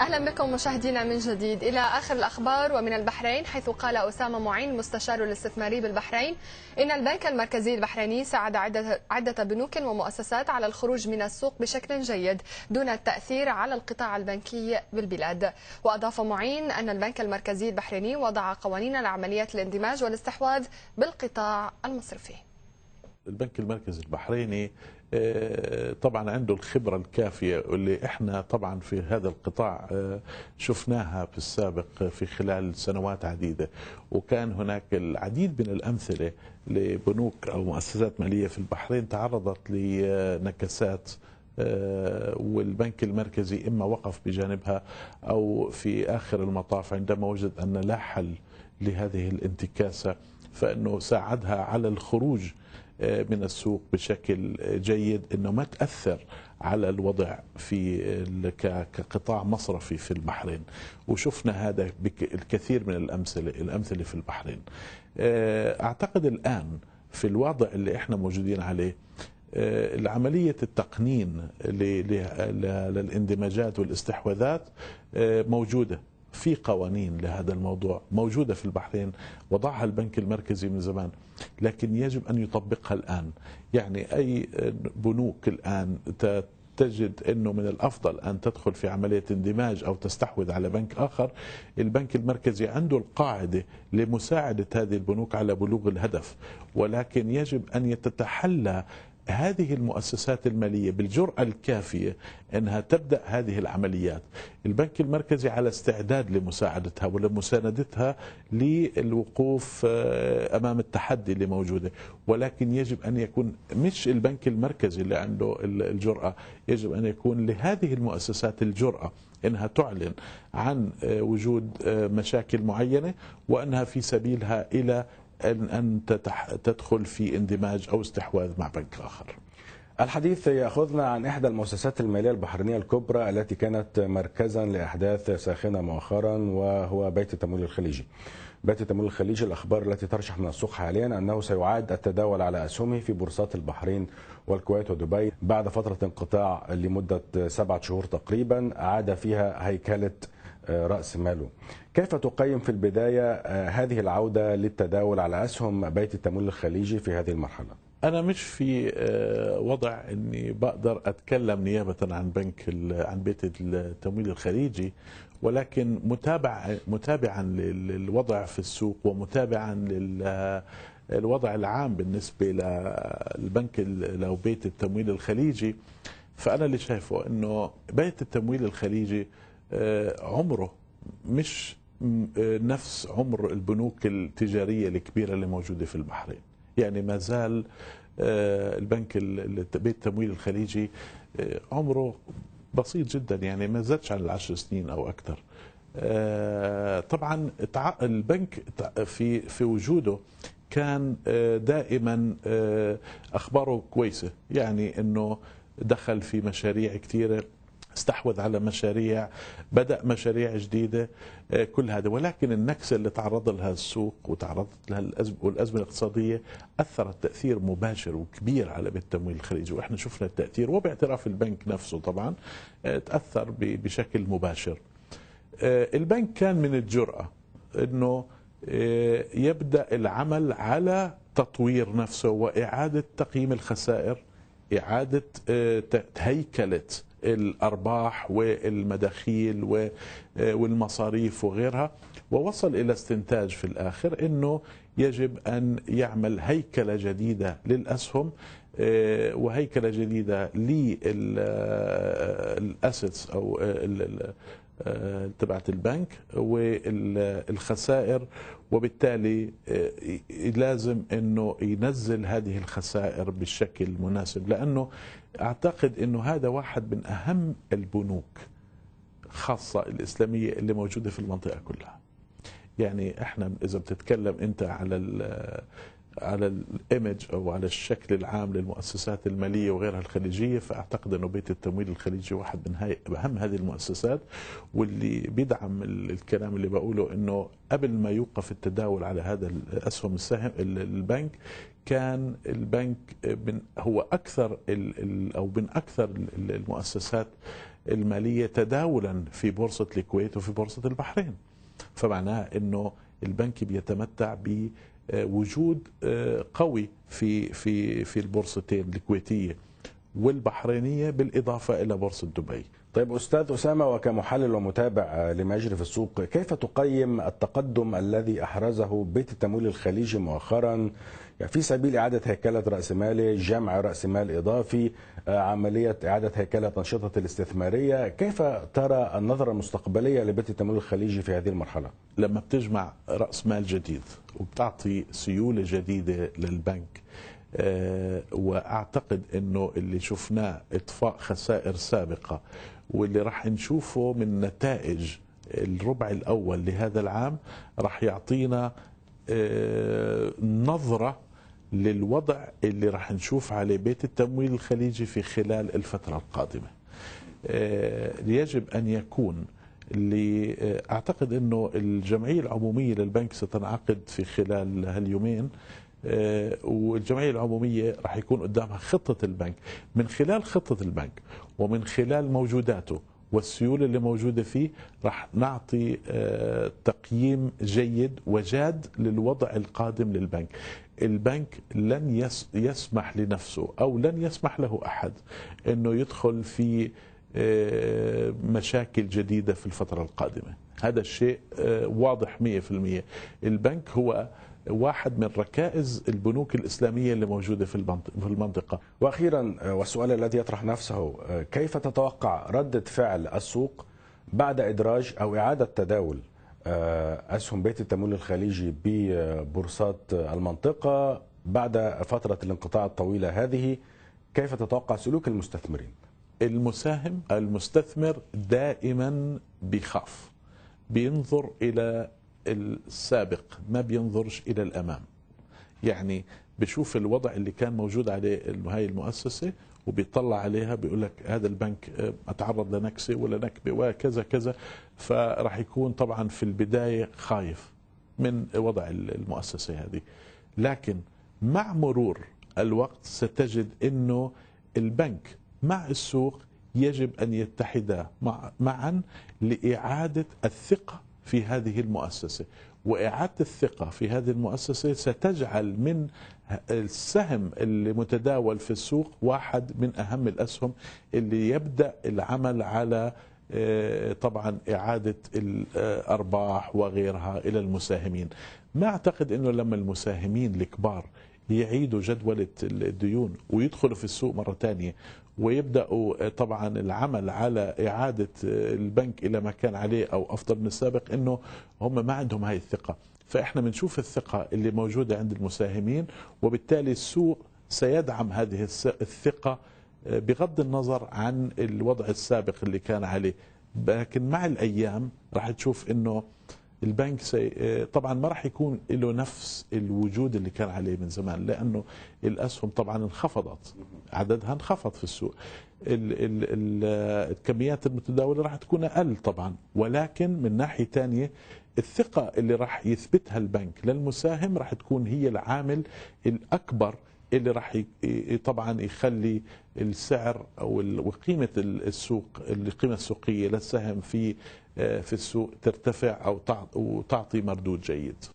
اهلا بكم مشاهدينا من جديد الى اخر الاخبار ومن البحرين حيث قال اسامه معين المستشار الاستثماري بالبحرين ان البنك المركزي البحريني ساعد عده عده بنوك ومؤسسات على الخروج من السوق بشكل جيد دون التاثير على القطاع البنكي بالبلاد واضاف معين ان البنك المركزي البحريني وضع قوانين لعمليات الاندماج والاستحواذ بالقطاع المصرفي البنك المركزي البحريني آه، طبعا عنده الخبرة الكافية واللي احنا طبعا في هذا القطاع آه، شفناها في السابق في خلال سنوات عديدة وكان هناك العديد من الأمثلة لبنوك أو مؤسسات مالية في البحرين تعرضت لنكسات آه، والبنك المركزي إما وقف بجانبها أو في آخر المطاف عندما وجد أن لا حل لهذه الانتكاسة فأنه ساعدها على الخروج آه، من السوق بشكل جيد انه ما تاثر على الوضع في كقطاع مصرفي في البحرين وشفنا هذا بالكثير من الامثله الامثله في البحرين آه، اعتقد الان في الوضع اللي احنا موجودين عليه آه، عملية التقنين للاندماجات والاستحواذات موجودة في قوانين لهذا الموضوع موجودة في البحرين وضعها البنك المركزي من زمان لكن يجب أن يطبقها الآن يعني أي بنوك الآن تجد انه من الافضل ان تدخل في عمليه اندماج او تستحوذ على بنك اخر، البنك المركزي عنده القاعده لمساعده هذه البنوك على بلوغ الهدف، ولكن يجب ان يتتحلى هذه المؤسسات المالية بالجرأة الكافية أنها تبدأ هذه العمليات البنك المركزي على استعداد لمساعدتها ولمساندتها للوقوف آه، أمام التحدي اللي موجودة ولكن يجب أن يكون مش البنك المركزي اللي عنده الجرأة يجب أن يكون لهذه المؤسسات الجرأة انها تعلن عن آه، وجود آه، مشاكل معينه وانها في سبيلها الى أن أن تدخل في اندماج أو استحواذ مع بنك آخر الحديث يأخذنا عن إحدى المؤسسات المالية البحرينية الكبرى التي كانت مركزا لأحداث ساخنة مؤخرا وهو بيت التمويل الخليجي بيت التمويل الخليجي الأخبار التي ترشح من السوق حاليا أنه سيعاد التداول على أسهمه في بورصات البحرين والكويت ودبي بعد فترة انقطاع لمدة سبعة شهور تقريبا عاد فيها هيكلة رأس ماله كيف تقيم في البداية آه، هذه العودة للتداول على أسهم بيت التمويل الخليجي في هذه المرحلة أنا مش في آه، وضع إني بقدر أتكلم نيابة عن بنك عن بيت التمويل الخليجي ولكن متابع متابعا للوضع في السوق ومتابعا لل آه، الوضع العام بالنسبة للبنك أو بيت التمويل الخليجي فأنا اللي شايفه أنه بيت التمويل الخليجي آه، عمره مش آه، نفس عمر البنوك التجارية الكبيرة اللي موجودة في البحرين يعني ما زال آه، البنك بيت التمويل الخليجي عمره بسيط جدا يعني ما زادش عن العشر سنين أو أكثر طبعا البنك في في وجوده كان دائما اخباره كويسه يعني انه دخل في مشاريع كثيره استحوذ على مشاريع بدأ مشاريع جديدة آه، كل هذا ولكن النكسة اللي تعرض لها السوق وتعرضت لها والأزمة الاقتصادية أثرت تأثير مباشر وكبير على التمويل الخليجي وإحنا شفنا التأثير وباعتراف البنك نفسه طبعا آه، تأثر بشكل مباشر آه، البنك كان من الجرأة أنه يبدأ العمل على تطوير نفسه وإعادة تقييم الخسائر إعادة هيكلة الارباح والمداخيل والمصاريف وغيرها ووصل الى استنتاج في الاخر انه يجب ان يعمل هيكله جديده للاسهم آه، وهيكله جديده للاسيتس آه، او آه، تبعت البنك والخسائر وبالتالي آه، لازم انه ينزل هذه الخسائر بالشكل المناسب لانه اعتقد انه هذا واحد من اهم البنوك خاصة الإسلامية اللي موجودة في المنطقة كلها يعني احنا اذا بتتكلم انت على على الايمج او على الشكل العام للمؤسسات الماليه وغيرها الخليجيه فاعتقد انه بيت التمويل الخليجي واحد من هاي اهم هذه المؤسسات واللي بيدعم الكلام اللي بقوله انه قبل ما يوقف التداول على هذا الاسهم السهم البنك كان البنك من هو اكثر او من اكثر المؤسسات الماليه تداولا في بورصه الكويت وفي بورصه البحرين فمعناه انه البنك بيتمتع ب وجود آه، قوي في في في البورصتين الكويتيه والبحرينية بالإضافة إلى بورصة دبي طيب أستاذ أسامة وكمحلل ومتابع لما يجري في السوق كيف تقيم التقدم الذي أحرزه بيت التمويل الخليجي مؤخرا يعني في سبيل إعادة هيكلة رأس ماله جمع رأس مال إضافي آه، عملية إعادة هيكلة أنشطة الاستثمارية كيف ترى النظرة المستقبلية لبيت التمويل الخليجي في هذه المرحلة لما بتجمع رأس مال جديد وبتعطي سيولة جديدة للبنك آه، واعتقد انه اللي شفناه اطفاء خسائر سابقه واللي راح نشوفه من نتائج الربع الاول لهذا العام راح يعطينا آه، نظره للوضع اللي راح نشوف عليه بيت التمويل الخليجي في خلال الفتره القادمه. آه، يجب ان يكون اللي اعتقد انه الجمعيه العموميه للبنك ستنعقد في خلال هاليومين آه، والجمعيه العموميه راح يكون قدامها خطه البنك من خلال خطه البنك ومن خلال موجوداته والسيوله اللي موجوده فيه راح نعطي آه، تقييم جيد وجاد للوضع القادم للبنك البنك لن يسمح لنفسه او لن يسمح له احد انه يدخل في آه، مشاكل جديده في الفتره القادمه هذا الشيء واضح 100% البنك هو واحد من ركائز البنوك الإسلامية اللي موجودة في المنطقة وأخيرا آه، والسؤال الذي يطرح نفسه آه، كيف تتوقع ردة فعل السوق بعد إدراج أو إعادة تداول آه، أسهم بيت التمويل الخليجي ببورصات المنطقة بعد فترة الانقطاع الطويلة هذه كيف تتوقع سلوك المستثمرين؟ المساهم المستثمر دائما بيخاف بينظر إلى السابق ما بينظرش الى الامام يعني بشوف الوضع اللي كان موجود عليه هاي المؤسسه وبيطلع عليها بيقول لك هذا البنك آه، اتعرض لنكسه ولا نكبه وكذا كذا فراح يكون طبعا في البدايه خايف من وضع المؤسسه هذه لكن مع مرور الوقت ستجد انه البنك مع السوق يجب ان يتحدا معا لاعاده الثقه في هذه المؤسسه واعاده الثقه في هذه المؤسسه ستجعل من السهم المتداول في السوق واحد من اهم الاسهم اللي يبدا العمل على آه، طبعا اعاده الارباح وغيرها الى المساهمين ما اعتقد انه لما المساهمين الكبار يعيدوا جدولة الديون ويدخلوا في السوق مرة ثانية ويبداوا طبعا العمل على اعاده البنك الى ما كان عليه او افضل من السابق انه هم ما عندهم هاي الثقه فاحنا بنشوف الثقه اللي موجوده عند المساهمين وبالتالي السوق سيدعم هذه الثقه آه، بغض النظر عن الوضع السابق اللي كان عليه لكن مع الايام راح تشوف انه البنك سي... آه، طبعا ما راح يكون له نفس الوجود اللي كان عليه من زمان لانه الاسهم طبعا انخفضت عددها انخفض في السوق ال... ال... ال... الكميات المتداوله راح تكون اقل طبعا ولكن من ناحيه ثانيه الثقه اللي راح يثبتها البنك للمساهم راح تكون هي العامل الاكبر اللي راح طبعا يخلي السعر او قيمه السوق القيمه السوقيه للسهم في آه، في السوق ترتفع او تعطي مردود جيد